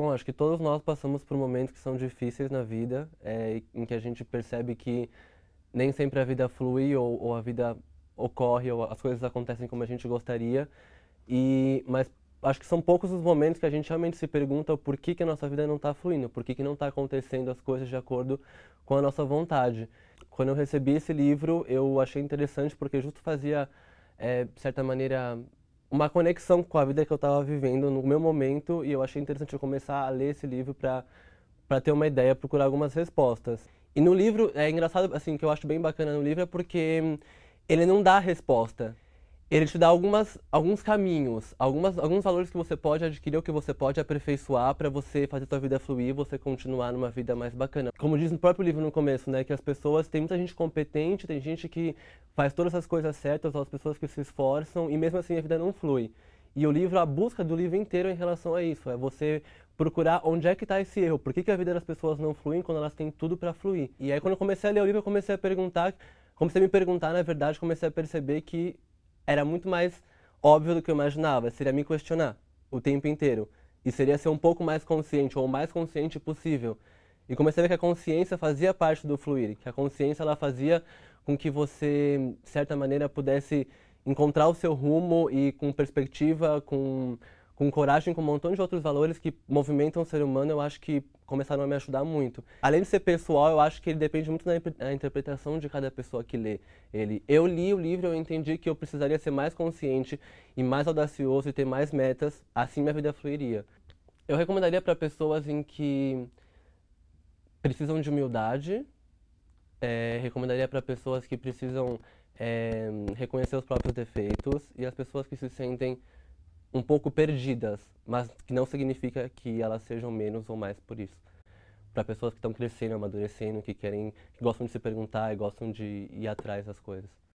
Bom, acho que todos nós passamos por momentos que são difíceis na vida, é, em que a gente percebe que nem sempre a vida flui ou, ou, a vida ocorre ou as coisas acontecem como a gente gostaria. E mas acho que são poucos os momentos que a gente realmente se pergunta por que que a nossa vida não está fluindo, por que que não está acontecendo as coisas de acordo com a nossa vontade. Quando eu recebi esse livro, eu achei interessante porque justo fazia é, de certa maneira uma conexão com a vida que eu estava vivendo no meu momento e eu achei interessante eu começar a ler esse livro para para ter uma ideia, procurar algumas respostas. E no livro é engraçado assim que eu acho bem bacana no livro é porque ele não dá resposta ele te dá algumas, alguns caminhos, algumas, alguns valores que você pode adquirir ou que você pode aperfeiçoar para você fazer sua vida fluir, você continuar numa vida mais bacana. Como diz no próprio livro no começo, né, que as pessoas, tem muita gente competente, tem gente que faz todas as coisas certas, as pessoas que se esforçam e mesmo assim a vida não flui. E o livro, a busca do livro inteiro em relação a isso, é você procurar onde é que está esse erro, por que, que a vida das pessoas não flui quando elas têm tudo para fluir. E aí quando eu comecei a ler o livro, eu comecei a perguntar, comecei a me perguntar, na verdade, comecei a perceber que era muito mais óbvio do que eu imaginava. Seria me questionar o tempo inteiro. E seria ser um pouco mais consciente, ou o mais consciente possível. E comecei a ver que a consciência fazia parte do fluir, que a consciência ela fazia com que você, de certa maneira, pudesse encontrar o seu rumo e com perspectiva, com com coragem, com um montão de outros valores que movimentam o ser humano, eu acho que começaram a me ajudar muito. Além de ser pessoal, eu acho que ele depende muito da interpretação de cada pessoa que lê ele. Eu li o livro, eu entendi que eu precisaria ser mais consciente e mais audacioso e ter mais metas, assim minha vida fluiria. Eu recomendaria para pessoas em que precisam de humildade, é, recomendaria para pessoas que precisam é, reconhecer os próprios defeitos e as pessoas que se sentem um pouco perdidas, mas que não significa que elas sejam menos ou mais por isso. Para pessoas que estão crescendo, amadurecendo, que querem, que gostam de se perguntar e gostam de ir atrás das coisas.